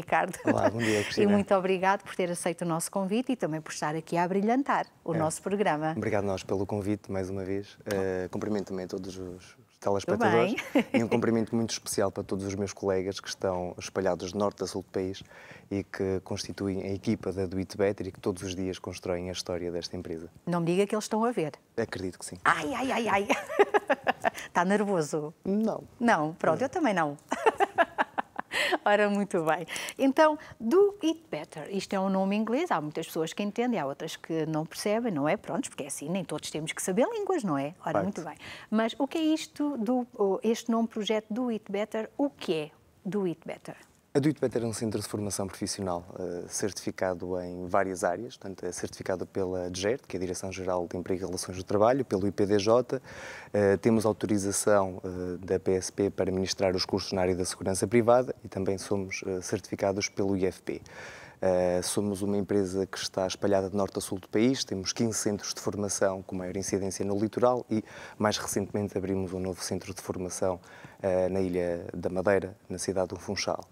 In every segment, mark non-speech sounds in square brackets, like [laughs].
Ricardo. Olá, bom dia, [laughs] Cristina. E muito obrigado por ter aceito o nosso convite e também por estar aqui a brilhantar o é. nosso programa. Obrigado nós pelo convite, mais uma vez. Uh, cumprimento também a todos os telespectadores. [laughs] E um cumprimento muito especial para todos os meus colegas que estão espalhados de norte a sul do país e que constituem a equipa da Do It Better e que todos os dias constroem a história desta empresa. Não me diga que eles estão a ver. Acredito que sim. Ai, ai, ai, ai. Está [laughs] nervoso? Não. Não, pronto, não. eu também não. [laughs] Ora, muito bem. Então, do It Better, isto é um nome inglês, há muitas pessoas que entendem, há outras que não percebem, não é? Prontos, porque é assim, nem todos temos que saber línguas, não é? Ora, right. muito bem. Mas o que é isto, do, este nome projeto do It Better, o que é do It Better? A Duitbet é um centro de formação profissional eh, certificado em várias áreas, portanto, é certificado pela DGERT, que é a Direção-Geral de Emprego e Relações do Trabalho, pelo IPDJ. Eh, temos autorização eh, da PSP para ministrar os cursos na área da segurança privada e também somos certificados pelo IFP. Uh, somos uma empresa que está espalhada de norte a sul do país, temos 15 centros de formação com maior incidência no litoral e, mais recentemente, abrimos um novo centro de formação uh, na Ilha da Madeira, na cidade do Funchal.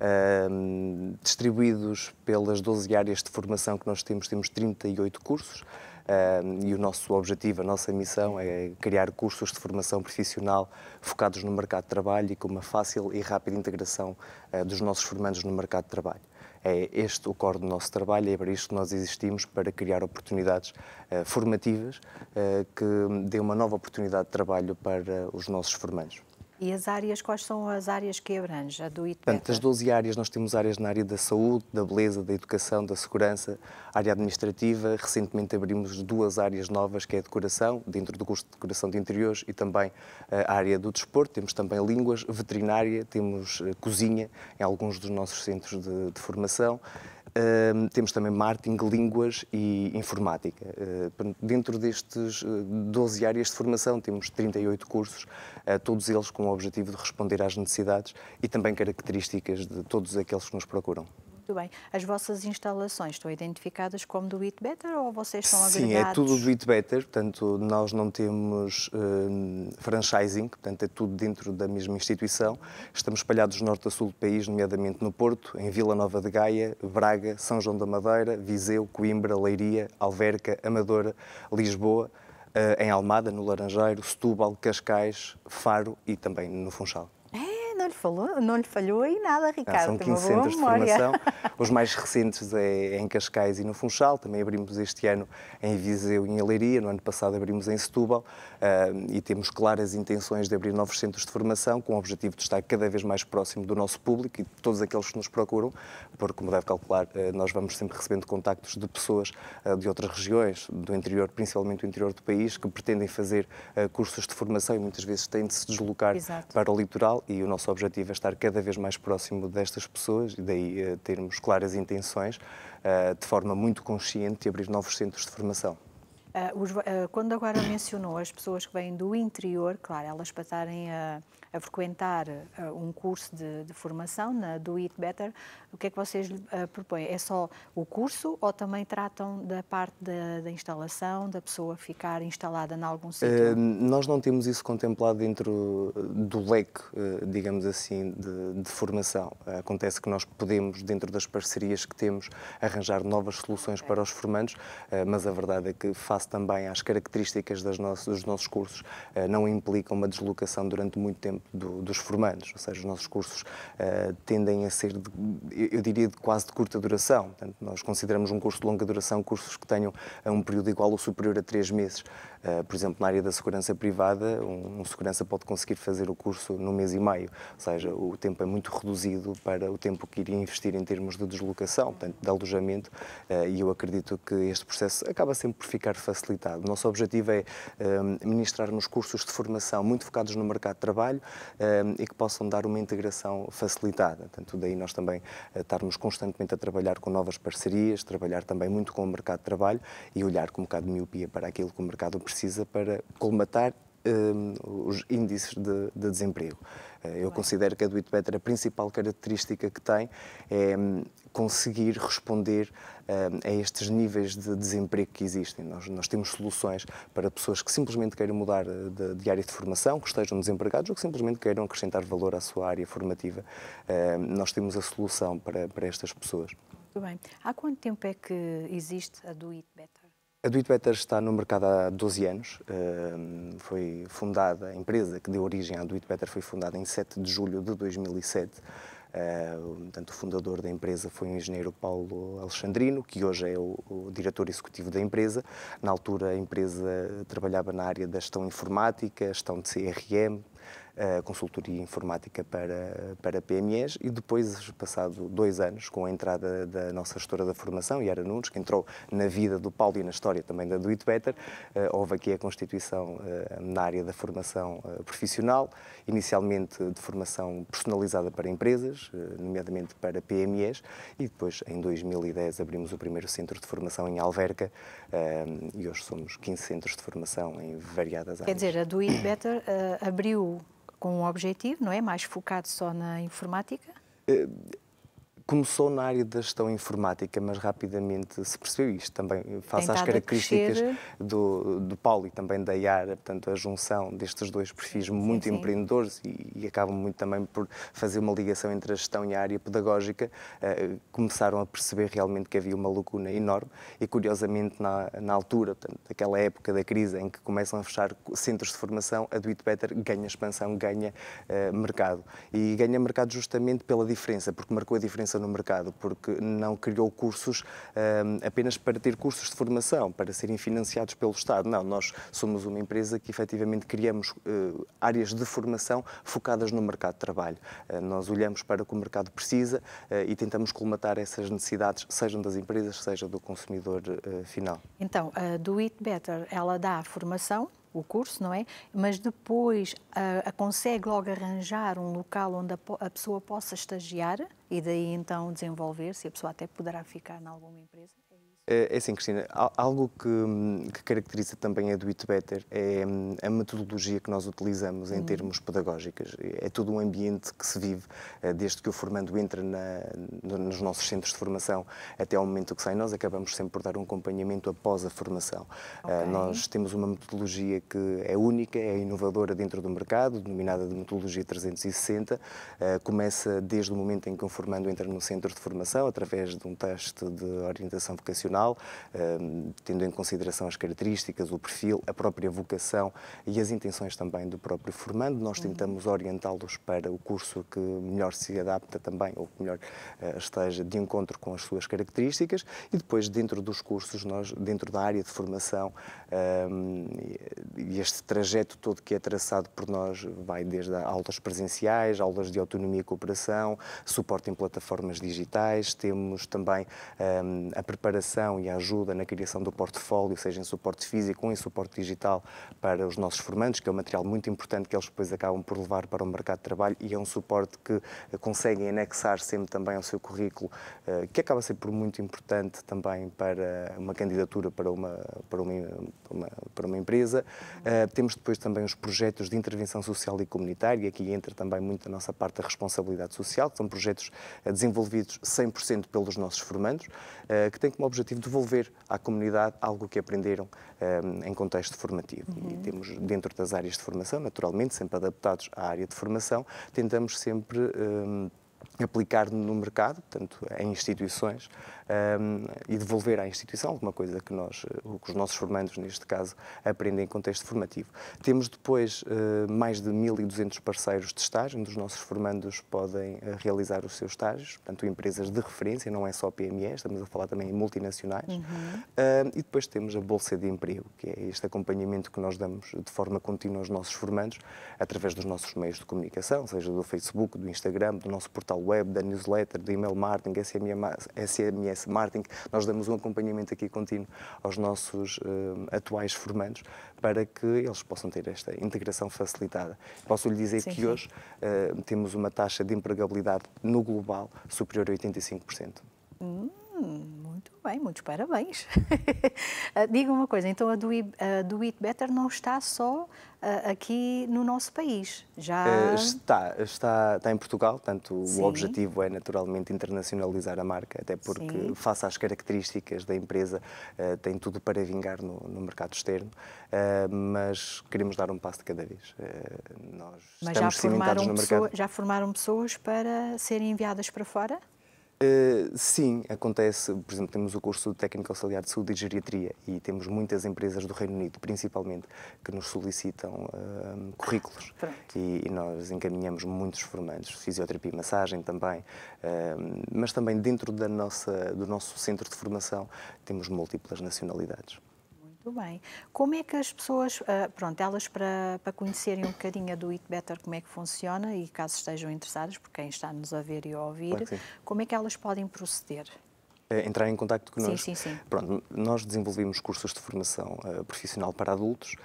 Ehm, distribuídos pelas 12 áreas de formação que nós temos, temos 38 cursos. Uh, e o nosso objetivo, a nossa missão é criar cursos de formação profissional focados no mercado de trabalho e com uma fácil e rápida integração uh, dos nossos formandos no mercado de trabalho. É este o core do nosso trabalho, é para isto que nós existimos, para criar oportunidades uh, formativas eh, que dê uma nova oportunidade de trabalho para os nossos formandos. E as áreas, quais são as áreas que abrange a do ITPECA? Portanto, das 12 áreas, nós temos áreas na área da saúde, da beleza, da educação, da segurança, área administrativa. Recentemente abrimos duas áreas novas, que é a decoração, dentro do curso de decoração de interiores, e também eh, a área do desporto. Temos também línguas, veterinária, temos eh, cozinha em alguns dos nossos centros de, de formação temos também marketing, línguas e informática. Uh, dentro destes 12 ah, áreas de formação, temos 38 cursos, uh, todos eles com o objetivo de responder às necessidades e também características de todos aqueles que nos procuram muito bem. As vossas instalações estão identificadas como do Eat Better ou vocês são Sim, agregados? Sim, é tudo do Eat Better, portanto, nós não temos uh, franchising, portanto, é tudo dentro da mesma instituição. Estamos espalhados norte a sul do país, nomeadamente no Porto, em Vila Nova de Gaia, Braga, São João da Madeira, Viseu, Coimbra, Leiria, Alverca, Amadora, Lisboa, hum, em Almada, no Laranjeiro, Setúbal, Cascais, Faro e também no Funchal lhe, falou, não lhe falhou aí nada, ah, Ricardo. Ah, são 15 centros de formação. [laughs] Os mais recentes é em Cascais e no Funchal. Também abrimos este ano em Viseu e em Leiria. No ano passado abrimos em Setúbal. Uh, e temos claras intenções de abrir novos centros de formação com o objetivo de estar cada vez mais próximo do nosso público e de todos aqueles que nos procuram, porque, como deve calcular, uh, nós vamos sempre recebendo contactos de pessoas uh, de outras regiões, do interior, principalmente do interior do país, que pretendem fazer cursos de formação e muitas vezes têm de se deslocar Exato. para o litoral e o nosso objetivo objetivo é estar cada vez mais próximo destas pessoas e daí eh, termos claras intenções eh, de forma muito consciente de abrir novos centros de formação. Eh, quando agora mencionou as pessoas que vêm do interior, claro, elas passarem a a frequentar uh, um curso de, de, formação na Do It Better, o que é que vocês uh, propõem? É só o curso ou também tratam da parte da, da instalação, da pessoa ficar instalada em algum eh, sítio? nós não temos isso contemplado dentro do leque, digamos assim, de, de formação. Acontece que nós podemos, dentro das parcerias que temos, arranjar novas soluções para os formandos, mas a verdade é que, face também às características das nossas, dos nossos cursos, não implica uma deslocação durante muito tempo do, dos formandos, ou seja, os nossos cursos uh, tendem a ser, de, eu diria, de quase de curta duração. Portanto, nós consideramos um curso de longa duração cursos que tenham eh, um período igual ou superior a três meses. Uh, por exemplo, na área da segurança privada, um, um, segurança pode conseguir fazer o curso no mês e meio, ou seja, o tempo é muito reduzido para o tempo que iria investir em termos de deslocação, portanto, de alojamento, uh, e eu acredito que este processo acaba sempre por ficar facilitado. O nosso objetivo é um, ministrarmos cursos de formação muito focados no mercado de trabalho, Ehm, e que possam dar uma integração facilitada. Tanto daí nós também eh, estarmos constantemente a trabalhar com novas parcerias, trabalhar também muito com o mercado de trabalho e olhar com um bocado de miopia para aquilo que o mercado precisa para colmatar um, os índices de, de desemprego. Eh, eu considero que a do Better, a principal característica que tem é hum, conseguir responder um, a estes níveis de desemprego que existem. Nós, nós, temos soluções para pessoas que simplesmente queiram mudar de, de, área de formação, que estejam desempregados ou que simplesmente queiram acrescentar valor à sua área formativa. Um, nós temos a solução para, para estas pessoas. Muito bem. Há quanto tempo é que existe a do Better? A Do está no mercado há 12 anos. Foi fundada, a empresa que deu origem à Do foi fundada em 7 de julho de 2007. Portanto, o fundador da empresa foi o engenheiro Paulo Alexandrino, que hoje é o, o diretor executivo da empresa. Na altura, a empresa trabalhava na área da gestão informática, gestão de CRM, uh, consultoria informática para, para PMEs e depois, passado dois anos, com a entrada da nossa gestora da formação, Yara Nunes, que entrou na vida do Paulo e na história também da Do It Better, uh, houve aqui a constituição uh, na área da formação profissional, inicialmente de formação personalizada para empresas, nomeadamente para PMEs, e depois, em 2010, abrimos o primeiro centro de formação em Alverca e hoje somos 15 centros de formação em variadas áreas. Quer dizer, a Do It Better abriu com um objetivo, não é? Mais focado só na informática? Eh, começou na área da gestão informática, mas rapidamente se percebeu isto também, face Tentado às características do, do Paulo e também da Yara, portanto, a junção destes dois perfis sim, muito sim. empreendedores e, e, acabam muito também por fazer uma ligação entre a gestão e a área pedagógica, uh, começaram a perceber realmente que havia uma lacuna enorme e, curiosamente, na, na altura, portanto, daquela época da crise em que começam a fechar centros de formação, a Do It Better ganha expansão, ganha uh, mercado. E ganha mercado justamente pela diferença, porque marcou a diferença no mercado, porque não criou cursos um, ehm, apenas para ter cursos de formação, para serem financiados pelo Estado. Não, nós somos uma empresa que efetivamente criamos uh, áreas de formação focadas no mercado de trabalho. Uh, nós olhamos para o que o mercado precisa uh, e tentamos colmatar essas necessidades, sejam das empresas, seja do consumidor final. Então, a Do It Better, ela dá formação o curso, não é? Mas depois a, ah, a consegue logo arranjar um local onde a, a pessoa possa estagiar e daí então desenvolver-se, a pessoa até poderá ficar em alguma empresa. É, é assim, Cristina, algo que, que caracteriza também a Do It Better é hum, a metodologia que nós utilizamos em hum. termos pedagógicos. É todo um ambiente que se vive eh, desde que o formando entra na, nos nossos centros de formação até ao momento que sai. Nós acabamos sempre por dar um acompanhamento após a formação. Eh, okay. Nós temos uma metodologia que é única, é inovadora dentro do mercado, denominada de metodologia 360. Eh, começa desde o momento em que o formando entra no centro de formação, através de um teste de orientação vocacional profissional, ehm, tendo em consideração as características, o perfil, a própria vocação e as intenções também do próprio formando. Nós uhum. tentamos orientá-los para o curso que melhor se adapta também, ou que melhor eh, esteja de encontro com as suas características, e depois, dentro dos cursos, nós, dentro da área de formação, ehm, este trajeto todo que é traçado por nós vai desde aulas presenciais, aulas de autonomia e cooperação, suporte em plataformas digitais, temos também ehm, a preparação e ajuda na criação do portfólio, seja em suporte físico ou em suporte digital, para os nossos formandos, que é um material muito importante que eles depois acabam por levar para o mercado de trabalho e é um suporte que eh, conseguem anexar sempre também ao seu currículo, eh, que acaba a ser por muito importante também para uma candidatura para uma, para uma, para uma, para uma empresa. Eh, temos depois também os projetos de intervenção social e comunitária, aqui entra também muito a nossa parte da responsabilidade social, que são projetos desenvolvidos 100% pelos nossos formandos, que têm como objetivo objetivo devolver à comunidade algo que aprenderam um, ehm, em contexto formativo. Uhum. E temos, dentro das áreas de formação, naturalmente, sempre adaptados à área de formação, tentamos sempre. Um, ehm, aplicar no mercado, portanto, em instituições, um, ehm, e devolver à instituição alguma coisa que nós, eh, que os nossos formandos, neste caso, aprendem em contexto formativo. Temos depois uh, mais de 1.200 parceiros de estágio, onde os nossos formandos podem uh, realizar os seus estágios, portanto, empresas de referência, não é só PME, estamos a falar também em multinacionais. Uhum. Uh, e depois temos a Bolsa de Emprego, que é este acompanhamento que nós damos de forma contínua aos nossos formandos, através dos nossos meios de comunicação, seja do Facebook, do Instagram, do nosso portal web, da newsletter, do email marketing, SMS marketing. Nós damos um acompanhamento aqui contínuo aos nossos uh, atuais formandos para que eles possam ter esta integração facilitada. Posso lhe dizer sim, que sim. hoje uh, temos uma taxa de empregabilidade no global superior a 85%. Hum bem, muitos parabéns. [laughs] Ah, diga uma coisa, então a do, a do It Better não está só ah, aqui no nosso país? Já... Eh, está, está, está em Portugal, tanto Sim. o objetivo é naturalmente internacionalizar a marca, até porque, Sim. face às características da empresa, eh, tem tudo para vingar no, no mercado externo, eh, mas queremos dar um passo de cada vez. Nós mas estamos já cimentados no pessoa, mercado. Já formaram pessoas para serem enviadas para fora? Uh, sim, acontece. Por exemplo, temos o curso técnico auxiliar de saúde e geriatria e temos muitas empresas do Reino Unido, principalmente, que nos solicitam uh, currículos. E, e, nós encaminhamos muitos formandos, fisioterapia e massagem também. Uh, mas também dentro da nossa, do nosso centro de formação temos múltiplas nacionalidades. Muito bem. Como é que as pessoas, ah, pronto, elas para, para conhecerem um bocadinho a do It Better, como é que funciona e caso estejam interessadas, por quem está-nos a ver e a ouvir, claro como é que elas podem proceder? É, entrar em contato connosco. Sim, sim, sim. Pronto, nós desenvolvemos cursos de formação uh, profissional para adultos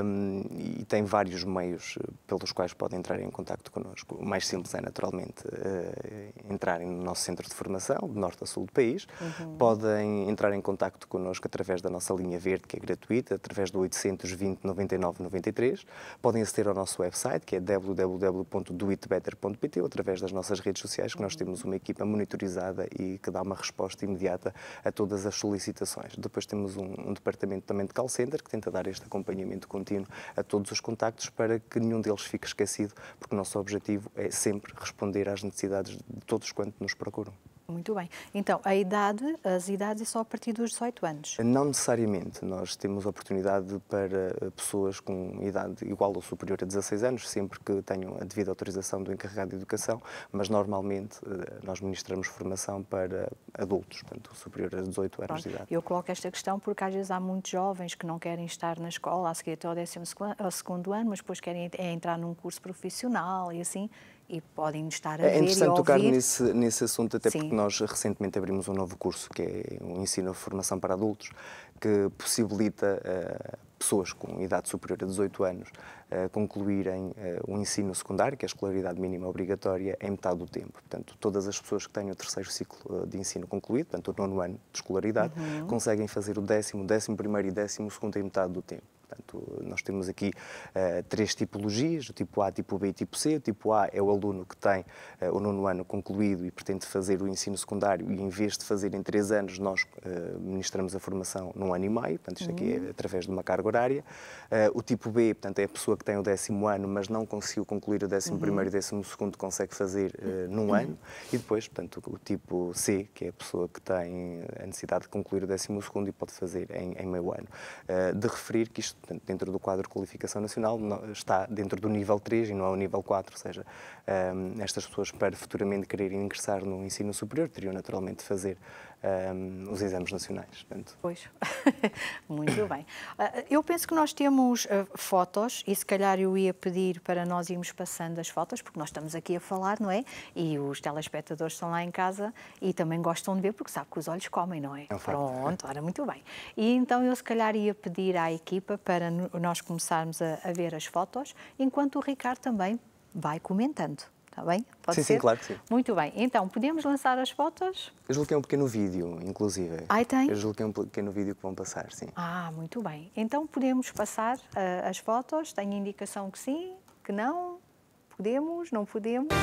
um, e tem vários meios eh, pelos quais podem entrar em contato connosco. O mais simples é, naturalmente, uh, entrarem no nosso centro de formação, de norte a sul do país. Uhum. Podem entrar em contato connosco através da nossa linha verde, que é gratuita, através do 820 99 93. Podem aceder ao nosso website, que é www.doitbetter.pt, ou através das nossas redes sociais, que uhum. nós temos uma equipa monitorizada e que dá uma resposta imediata a todas as solicitações. Depois temos um, um departamento também de call center, que tenta dar este acompanhamento acompanhamento contínuo a todos os contactos para que nenhum deles fique esquecido, porque o nosso objetivo é sempre responder às necessidades de todos quanto nos procuram. Muito bem. Então, a idade, as idades é só a partir dos 18 anos? Não necessariamente. Nós temos oportunidade para pessoas com idade igual ou superior a 16 anos, sempre que tenham a devida autorização do encarregado de educação, mas normalmente eh, nós ministramos formação para adultos, portanto, superior a 18 anos Pronto. de idade. Eu coloco esta questão porque às vezes há muitos jovens que não querem estar na escola a seguir até ao 12 segundo ano, mas depois querem é entrar num curso profissional e assim, e podem estar a é ver e É interessante tocar nesse, nesse assunto, até Sim. porque nós recentemente abrimos um novo curso, que é um ensino de formação para adultos, que possibilita uh, pessoas com idade superior a 18 anos uh, concluírem eh, o uh, ensino secundário, que é a escolaridade mínima obrigatória, em metade do tempo. Portanto, todas as pessoas que têm o terceiro ciclo de ensino concluído, portanto, o nono ano de escolaridade, uhum. conseguem fazer o décimo, décimo primeiro e décimo segundo em metade do tempo. Portanto, nós temos aqui uh, três tipologias, o tipo A, tipo B e tipo C. O tipo A é o aluno que tem uh, o nono ano concluído e pretende fazer o ensino secundário e em vez de fazer em três anos, nós uh, ministramos a formação num ano e meio, portanto isto aqui é uhum. através de uma carga horária. o tipo B, portanto, é a pessoa que tem o décimo ano, mas não conseguiu concluir o décimo uhum. primeiro e décimo segundo, consegue fazer num uhum. ano. E depois, portanto, o tipo C, que é a pessoa que tem a necessidade de concluir o décimo segundo e pode fazer em, em meio ano. de referir que isto dentro do quadro de qualificação nacional, está dentro do nível 3 e não é o nível 4, ou seja, ehm, estas pessoas para futuramente quererem ingressar no ensino superior teriam naturalmente de fazer um, ehm, os exames nacionais. Portanto. Pois, [laughs] muito bem. Ah, eu penso que nós temos ah, fotos e se calhar eu ia pedir para nós irmos passando as fotos, porque nós estamos aqui a falar, não é? E os telespectadores estão lá em casa e também gostam de ver, porque sabe que os olhos comem, não é? é um Pronto, ora, muito bem. E então eu se calhar ia pedir à equipa para nós começarmos a, a ver as fotos, enquanto o Ricardo também vai comentando. Está bem? Pode sim, ser? sim, claro que sim. Muito bem. Então, podemos lançar as fotos? Eu julgo que é um pequeno vídeo, inclusive. Ah, tem? Eu julgo que é um pequeno vídeo que vão passar, sim. Ah, muito bem. Então, podemos passar uh, as fotos? Tenho indicação que sim, que não? Podemos, não podemos?